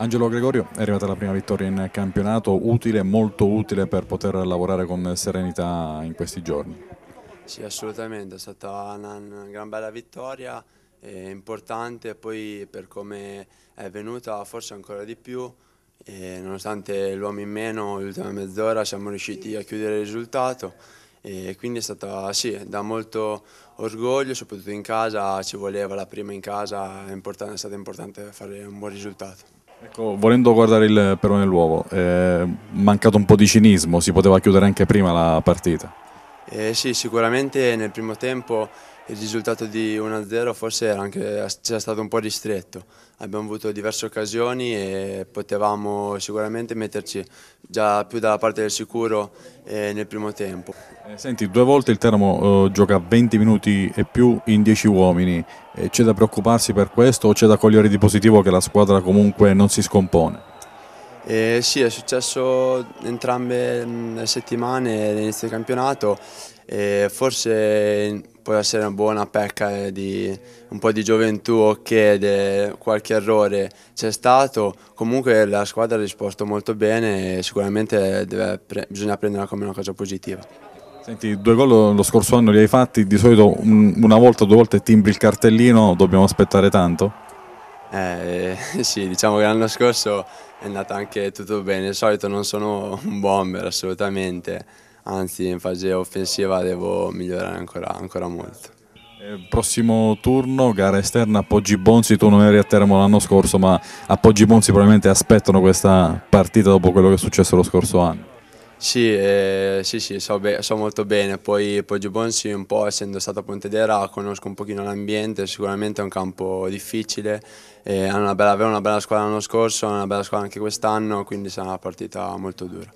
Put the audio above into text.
Angelo Gregorio, è arrivata la prima vittoria in campionato, utile, molto utile per poter lavorare con serenità in questi giorni. Sì, assolutamente, è stata una, una gran bella vittoria, importante, poi per come è venuta forse ancora di più, nonostante l'uomo in meno l'ultima mezz'ora siamo riusciti a chiudere il risultato e quindi è stata, sì, da molto orgoglio, soprattutto in casa, ci voleva la prima in casa, è, è stato importante fare un buon risultato. Ecco, volendo guardare il però nell'uovo, è mancato un po' di cinismo, si poteva chiudere anche prima la partita. Eh sì, sicuramente nel primo tempo il risultato di 1-0 forse era c'era stato un po' ristretto. Abbiamo avuto diverse occasioni e potevamo sicuramente metterci già più dalla parte del sicuro eh, nel primo tempo. Eh, senti, due volte il Teramo eh, gioca 20 minuti e più in 10 uomini. Eh, c'è da preoccuparsi per questo o c'è da cogliere di positivo che la squadra comunque non si scompone? Eh, sì, è successo entrambe mm, le settimane all'inizio del campionato, eh, forse può essere una buona pecca di un po' di gioventù che qualche errore c'è stato, comunque la squadra ha risposto molto bene e sicuramente deve, bisogna prenderla come una cosa positiva. Senti, due gol lo scorso anno li hai fatti, di solito una volta o due volte timbri il cartellino, dobbiamo aspettare tanto? Eh, sì, diciamo che l'anno scorso è andato anche tutto bene, di solito non sono un bomber assolutamente, anzi in fase offensiva devo migliorare ancora, ancora molto. Eh, prossimo turno, gara esterna a Poggi Bonzi, tu non eri a Teramo l'anno scorso ma a Poggi Bonzi probabilmente aspettano questa partita dopo quello che è successo lo scorso anno. Sì, eh, sì, sì, so, so, molto bene, poi Poggio Bonsi un po' essendo stato a Pontedera conosco un pochino l'ambiente, sicuramente è un campo difficile, eh, avevano una bella squadra l'anno scorso, una bella squadra anche quest'anno, quindi sarà una partita molto dura.